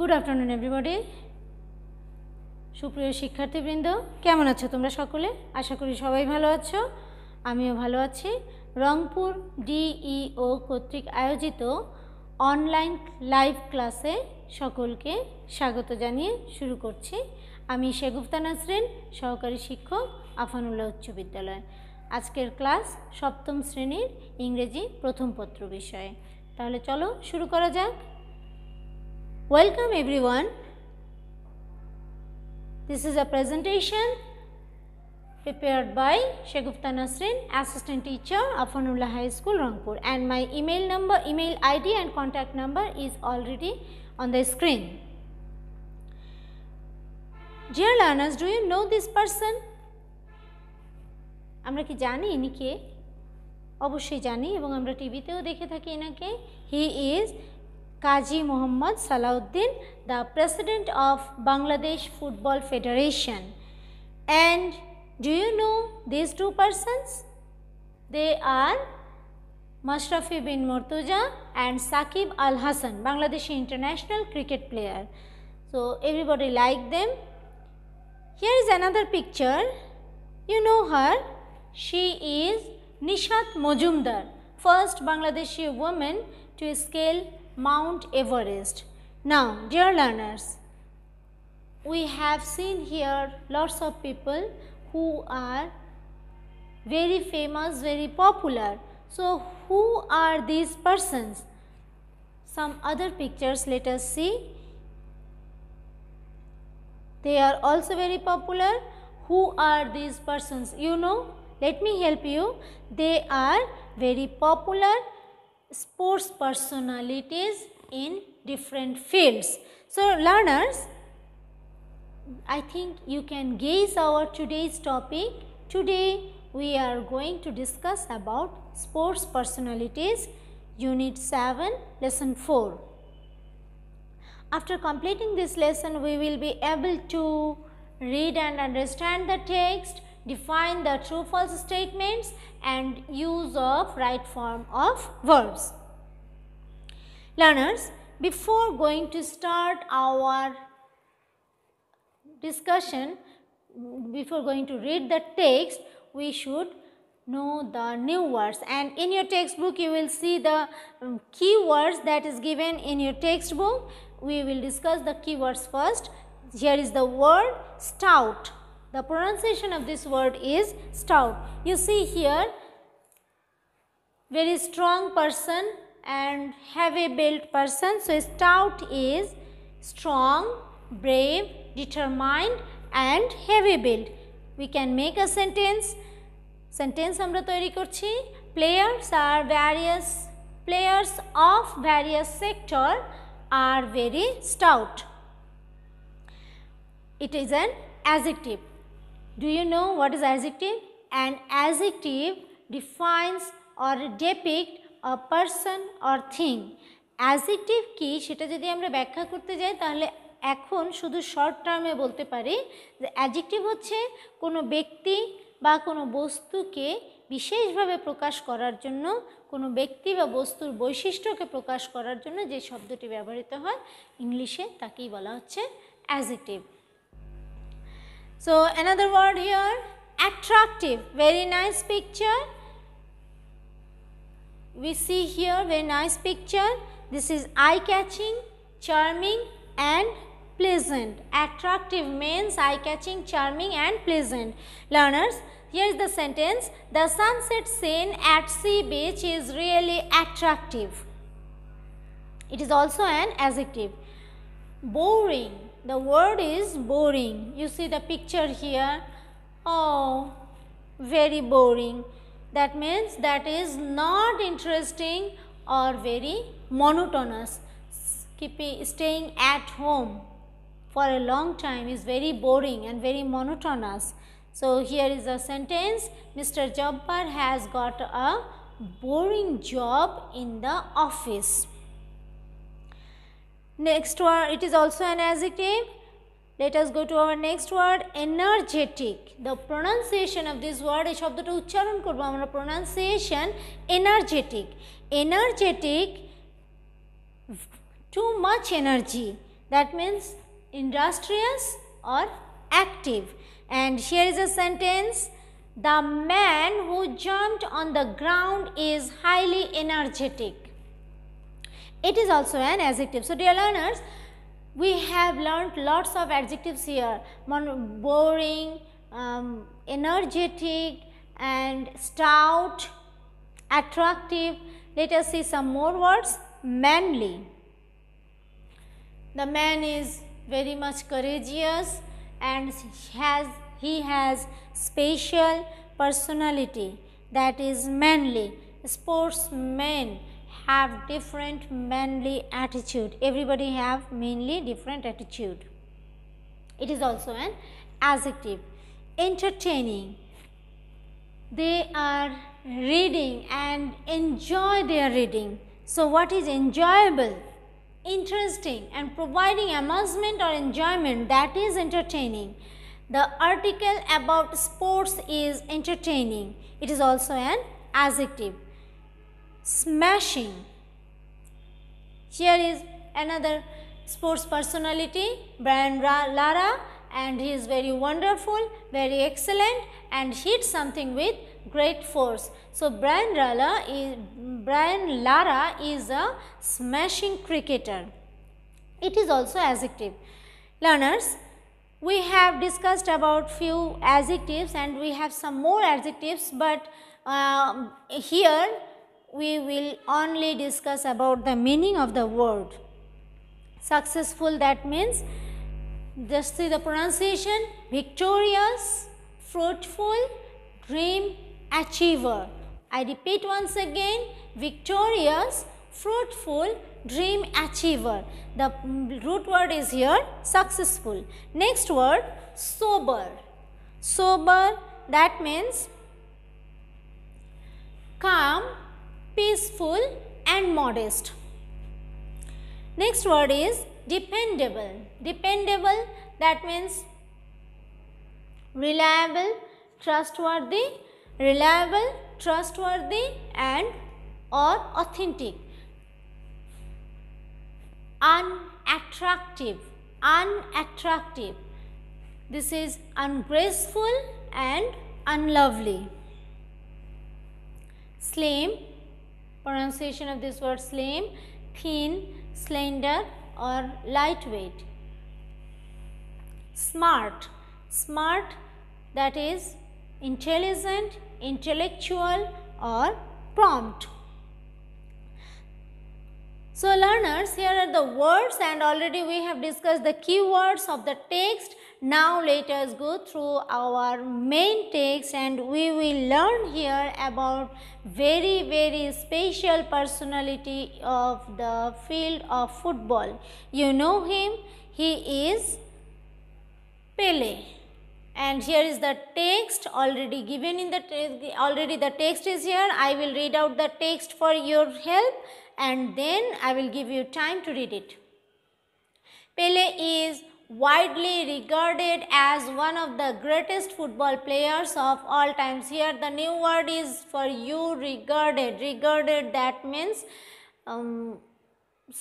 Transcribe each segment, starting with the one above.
Good afternoon everybody সুপ্রিয় শিক্ষার্থীবৃন্দ কেমন আছো তোমরা সকলে আশা করি সবাই ভালো আছো আমিও ভালো আছি রংপুর ডিইও কর্তৃক আয়োজিত অনলাইন লাইভ ক্লাসে সকলকে স্বাগত জানিয়ে শুরু করছি আমি শেগুফতা নাসরিন সহকারী শিক্ষক আফানুল্লাহ উচ্চ বিদ্যালয় আজকের ক্লাস সপ্তম শ্রেণীর ইংরেজি প্রথম পত্র বিষয়ে তাহলে চলো শুরু করা যাক Welcome everyone. This is a presentation prepared by Shagupta Nasrin, Assistant Teacher, Afanullah High School, Rangpur and my email number, email ID and contact number is already on the screen. Dear learners, do you know this person? আমরা কি জানি ইনি কে অবশ্যই জানি এবং আমরা টিভিতেও দেখে থাকি এনাকে he is Kaji Muhammad Salahuddin, the president of Bangladesh Football Federation. And do you know these two persons? They are Mashrafi bin Murtuja and Saqib Al Hassan, Bangladeshi international cricket player. So, everybody liked them. Here is another picture. You know her. She is Nishat Mojumdar, first Bangladeshi woman to scale Mount Everest. Now, dear learners, we have seen here lots of people who are very famous, very popular. So, who are these persons? Some other pictures let us see. They are also very popular. Who are these persons? You know, let me help you. They are very popular sports personalities in different fields. So, learners, I think you can guess our today's topic. Today, we are going to discuss about sports personalities, unit 7, lesson 4. After completing this lesson, we will be able to read and understand the text, define the true false statements and use of right form of verbs. Learners, before going to start our discussion, before going to read the text, we should know the new words and in your textbook you will see the um, keywords that is given in your textbook. We will discuss the keywords first. Here is the word stout the pronunciation of this word is stout. You see here very strong person and heavy built person. So, stout is strong, brave, determined and heavy built. We can make a sentence. Sentence আমরা তৈরি করছি players are various players of various sector are very stout. It is an adjective. Do you know what is adjective? An adjective defines or depict a person or thing. Adjective কি সেটা যদি আমরা ব্যাখ্যা করতে যাই তাহলে এখন শুধু শর্ট টার্মে বলতে পারি যে অ্যাজেকটিভ হচ্ছে কোনো ব্যক্তি বা কোনো বস্তুকে বিশেষভাবে প্রকাশ করার জন্য কোনো ব্যক্তি বা বস্তুর বৈশিষ্ট্যকে প্রকাশ করার জন্য যে শব্দটি ব্যবহৃত হয় ইংলিশে তাকেই বলা হচ্ছে adjective So, another word here attractive very nice picture we see here very nice picture this is eye catching charming and pleasant attractive means eye catching charming and pleasant learners here is the sentence the sunset scene at sea beach is really attractive it is also an adjective boring the word is boring. You see the picture here, oh very boring. That means that is not interesting or very monotonous. Keeping, staying at home for a long time is very boring and very monotonous. So, here is a sentence, Mr. Jobbar has got a boring job in the office. Next word, it is also an adjective. Let us go to our next word, energetic. The pronunciation of this word, এই শব্দটা উচ্চারণ করবো আমরা pronunciation, energetic. Energetic, too much energy. That means industrious or active. And here is a sentence, the man who jumped on the ground is highly energetic. It is also an adjective. So, dear learners, we have learnt lots of adjectives here, boring, um, energetic and stout, attractive. Let us see some more words, manly. The man is very much courageous and has he has special personality that is manly sportsman have different manly attitude. Everybody have mainly different attitude. It is also an adjective. Entertaining. They are reading and enjoy their reading. So, what is enjoyable? Interesting and providing amusement or enjoyment that is entertaining. The article about sports is entertaining. It is also an adjective smashing here is another sports personality Brian Lara and he is very wonderful very excellent and hits something with great force so Brian Lara is Brian Lara is a smashing cricketer it is also adjective learners we have discussed about few adjectives and we have some more adjectives but uh, here we will only discuss about the meaning of the word. Successful that means just see the pronunciation victorious, fruitful, dream, achiever. I repeat once again victorious, fruitful, dream achiever. The root word is here successful. Next word sober. Sober that means calm, peaceful and modest. Next word is dependable. Dependable that means reliable, trustworthy, reliable, trustworthy and or authentic. Unattractive, unattractive. This is ungraceful and unlovely. Slim, pronunciation of this word slim, thin, slender or lightweight. Smart, smart that is intelligent, intellectual or prompt. So learners here are the words and already we have discussed the keywords of the text now let us go through our main text and we will learn here about very very special personality of the field of football. You know him, he is Pele and here is the text already given in the already the text is here i will read out the text for your help and then i will give you time to read it pele widely regarded as one of the greatest football players of all times. Here the new word is for you regarded. Regarded that means um,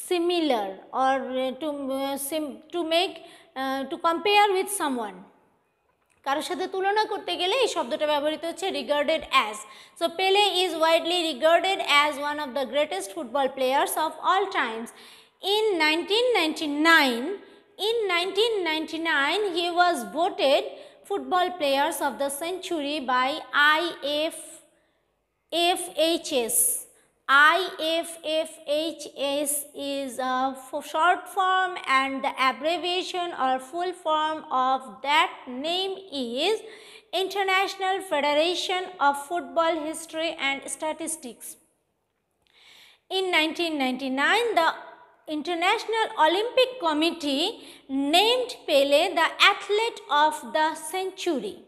similar or uh, to, uh, sim to make uh, to compare with someone. Regarded as. So, Pele is widely regarded as one of the greatest football players of all times. In 1999, in 1999, he was voted Football Players of the Century by IFFHS. IFFHS is a short form and the abbreviation or full form of that name is International Federation of Football History and Statistics. In 1999, the International Olympic Committee named Pele the athlete of the century.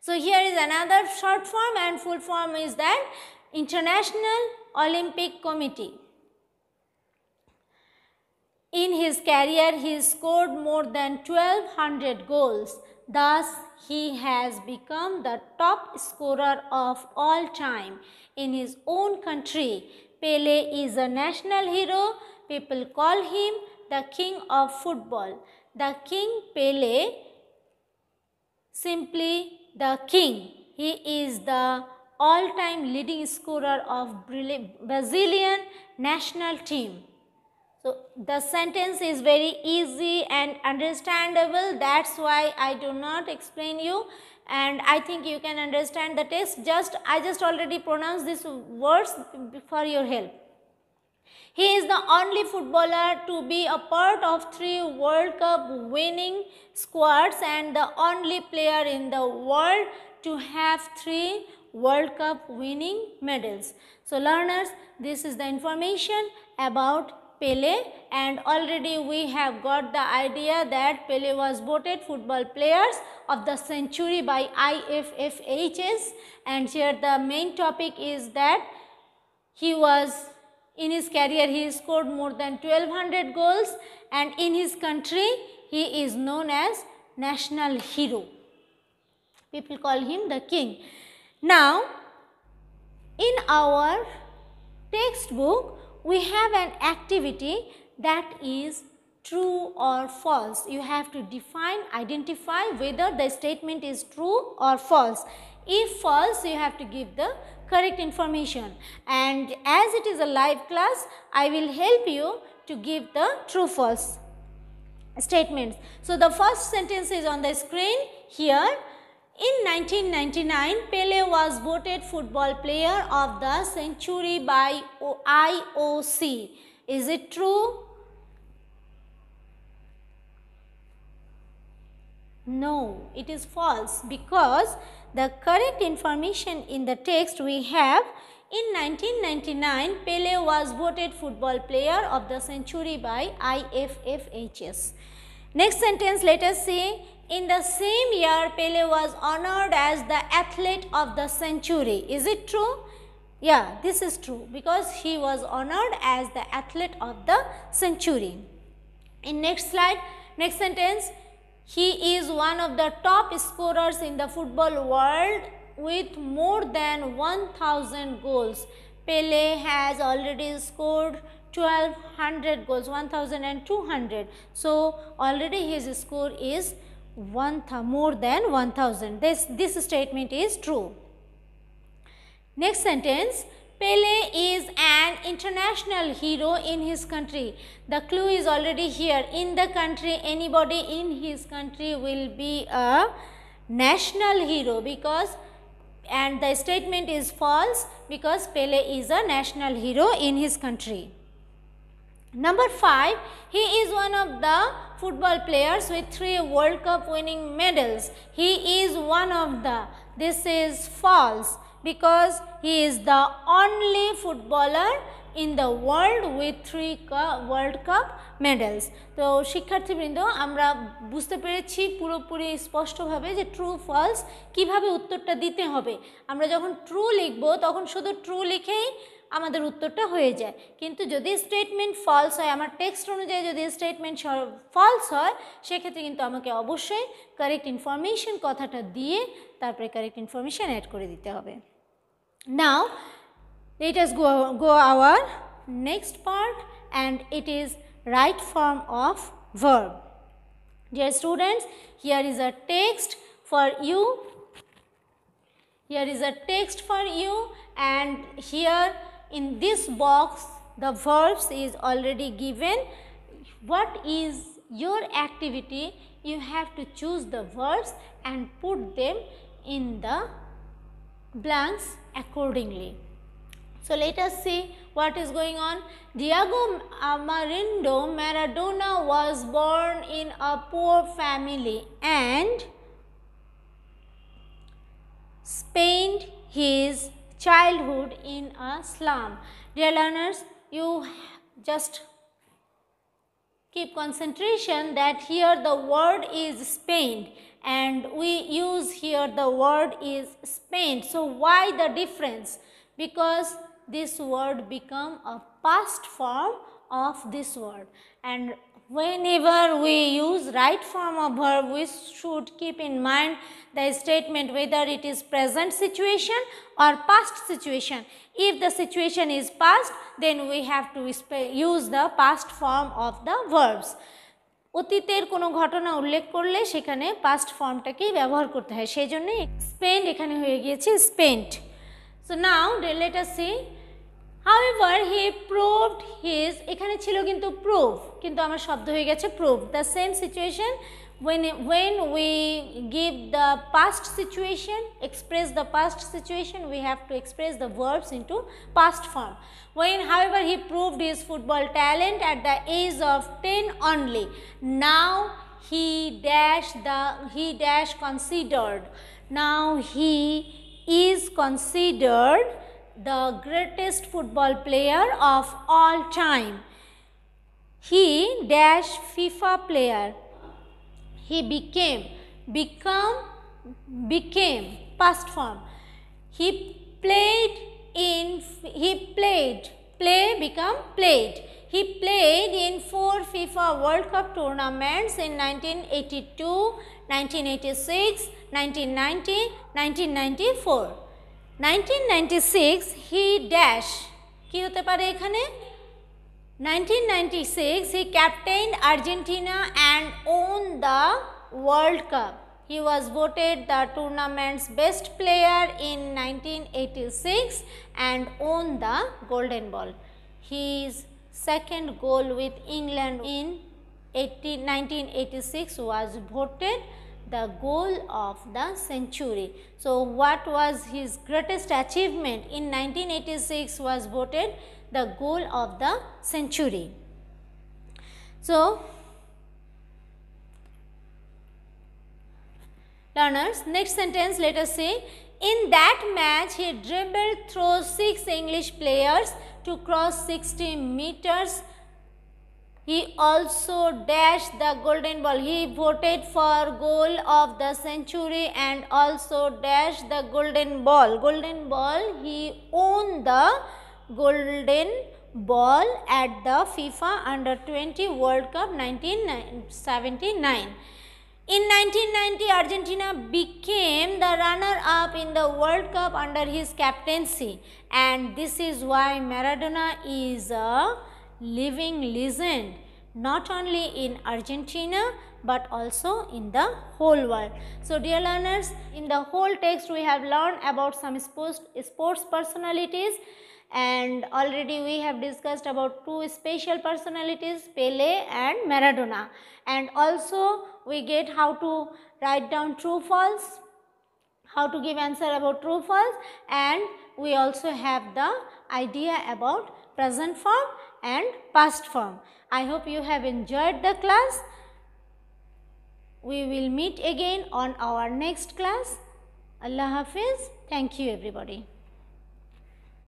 So, here is another short form and full form is that International Olympic Committee. In his career, he scored more than 1200 goals. Thus, he has become the top scorer of all time in his own country. Pele is a national hero. People call him the king of football. The king Pele, simply the king. He is the all-time leading scorer of Brazilian national team. So the sentence is very easy and understandable. That's why I do not explain you and I think you can understand the text just I just already pronounced these words for your help. He is the only footballer to be a part of three World Cup winning squads and the only player in the world to have three World Cup winning medals. So learners, this is the information about Pele and already we have got the idea that Pele was voted football players of the century by IFFHS and here the main topic is that he was in his career he scored more than 1200 goals and in his country he is known as national hero. People call him the king. Now in our textbook we have an activity that is true or false. You have to define, identify whether the statement is true or false. If false, you have to give the correct information. And as it is a live class, I will help you to give the true false statements. So, the first sentence is on the screen here. In 1999, Pele was voted football player of the century by IOC. Is it true No, it is false because the correct information in the text we have in 1999, Pele was voted football player of the century by IFFHS. Next sentence, let us see. In the same year, Pele was honored as the athlete of the century. Is it true? Yeah, this is true because he was honored as the athlete of the century. In next slide, next sentence, he is one of the top scorers in the football world with more than 1000 goals. Pele has already scored 1200 goals, 1200. So, already his score is one more than 1000. This, this statement is true. Next sentence, Pele is an international hero in his country. The clue is already here. In the country, anybody in his country will be a national hero because and the statement is false because Pele is a national hero in his country. Number 5, he is one of the football players with 3 World Cup winning medals. He is one of the, this is false. because he is the only footballer in the world with three world cup medals তো শিক্ষার্থীবৃন্দ আমরা বুঝতে পেরেছি পুরোপুরি স্পষ্টভাবে যে true false কিভাবে উত্তরটা দিতে হবে আমরা যখন ট্রু লিখব তখন শুধু ট্রু লিখেই আমাদের উত্তরটা হয়ে যায় কিন্তু যদি স্টেটমেন্ট ফলস হয় আমার টেক্সট অনুযায়ী যদি স্টেটমেন্ট ফলস হয় সেক্ষেত্রে কিন্তু আমাকে অবশ্যই কারেক্ট ইনফরমেশন কথাটা দিয়ে তারপরে কারেক্ট ইনফরমেশান অ্যাড করে দিতে হবে নাও let us go go our next part and it is right form of verb dear students here is a text for you here is a text for you and here in this box the verbs is already given what is your activity you have to choose the verbs and put them in the blanks accordingly. So, let us see what is going on. Diego Amarindo Maradona was born in a poor family and spent his childhood in a slum. Dear learners, you just keep concentration that here the word is spent and we use here the word is spent. So, why the difference? Because this word become a past form of this word and whenever we use right form of verb we should keep in mind the statement whether it is present situation or past situation. If the situation is past then we have to use the past form of the verbs. অতীতের কোনো ঘটনা উল্লেখ করলে সেখানে past ফর্মটাকেই ব্যবহার করতে হয় সেই জন্যে স্পেন্ড এখানে হয়ে গিয়েছে spent so now later see ever he proved his এখানে ছিল কিন্তু প্রুভ কিন্তু আমার শব্দ হয়ে গেছে prove the same situation when, when we give the past situation, express the past situation, we have to express the verbs into past form. When however he proved his football talent at the age of 10 only, now he dash the, he dash considered, now he is considered the greatest football player of all time. He dash FIFA player he became become became past form he played in he played play become played he played in four FIFA World Cup tournaments in 1982, 1986, 1990, 1994. 1996 he dash কি হতে পারে এখানে 1996 he captained Argentina and won the World Cup. He was voted the tournament's best player in 1986 and won the golden ball. His second goal with England in 18, 1986 was voted the goal of the century. So, what was his greatest achievement in 1986 was voted the goal of the century. So, learners, next sentence let us say, in that match he dribbled through 6 English players to cross 60 meters. He also dashed the golden ball. He voted for goal of the century and also dashed the golden ball. Golden ball, he won the golden ball at the FIFA Under 20 World Cup 1979. In 1990, Argentina became the runner-up in the World Cup under his captaincy and this is why Maradona is a living legend not only in Argentina but also in the whole world. So dear learners, in the whole text we have learned about some sports, personalities and already we have discussed about two special personalities Pele and Maradona and also we get how to write down true false how to give answer about true false and we also have the idea about present form and past form. I hope you have enjoyed the class. We will meet again on our next class. Allah Hafiz. Thank you everybody.